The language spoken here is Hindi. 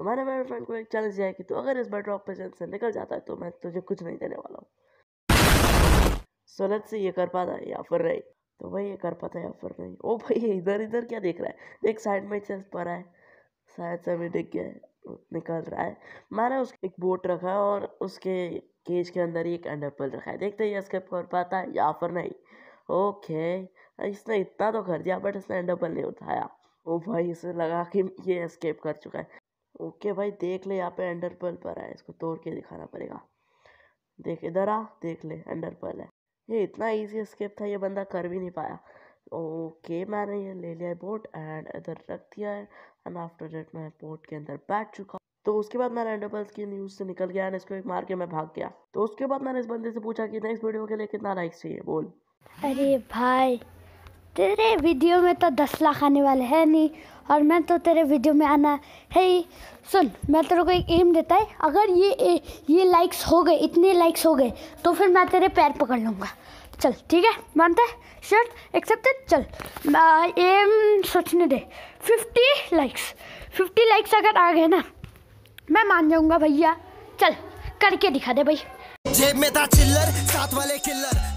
तो मैंने मेरे फ्रेंड को एक चैलेंज दिया कि तू तो अगर इस बार ड्रॉप पेशेंट से निकल जाता है तो मैं तुझे कुछ नहीं देने वाला हूँ सो लेट्स ये कर पाता है या फिर नहीं तो भाई ये कर पाता है या फिर नहीं ओ भाई ये इधर इधर क्या देख रहा है एक साइड में चेस्ट पड़ा है शायद से अभी डिग गया निकल रहा है मैंने उसके एक बोट रखा है और उसके केज के अंदर ही एक अंडरपल रखा है देखते ही स्केप कर पाता है या फिर नहीं ओके इसने इतना तो कर दिया बट इसने अंडरपल नहीं उठाया ओ भाई इसे लगा कि ये एस्केप कर चुका है ओके भाई देख ले यहाँ पे अंडर पर्ल पर है इसको तोड़ के दिखाना पड़ेगा देख इधर आ देख ले अंडर पर्ल है ये इतना इजी स्केप था ये बंदा कर भी नहीं पाया ओके मैंने ये ले लिया है बोट एंड इधर रख दिया है एंड आफ्टर डेट मैं बोट के अंदर बैठ चुका तो उसके बाद मैंने एंडरपर्स की न्यूज़ से निकल गया इसको एक मार के मैं भाग गया तो उसके बाद मैंने इस बंदे से पूछा कि नेक्स्ट वीडियो के लिए कितना लाइक्स चाहिए बोल अरे भाई तेरे वीडियो में तो दस लाख आने वाले हैं नहीं और मैं तो तेरे वीडियो में आना है ही सुन मैं तेरे को एक एम देता है अगर ये ए, ये लाइक्स हो गए इतने लाइक्स हो गए तो फिर मैं तेरे पैर पकड़ लूँगा चल ठीक है मानते हैं शर्ट एक्सेप्टेड चल एम सोचने दे फिफ्टी लाइक्स फिफ्टी लाइक्स अगर आ गए ना मैं मान जाऊँगा भैया चल करके दिखा दे भाई जेब में था चिल्लर साथ वाले किल्लर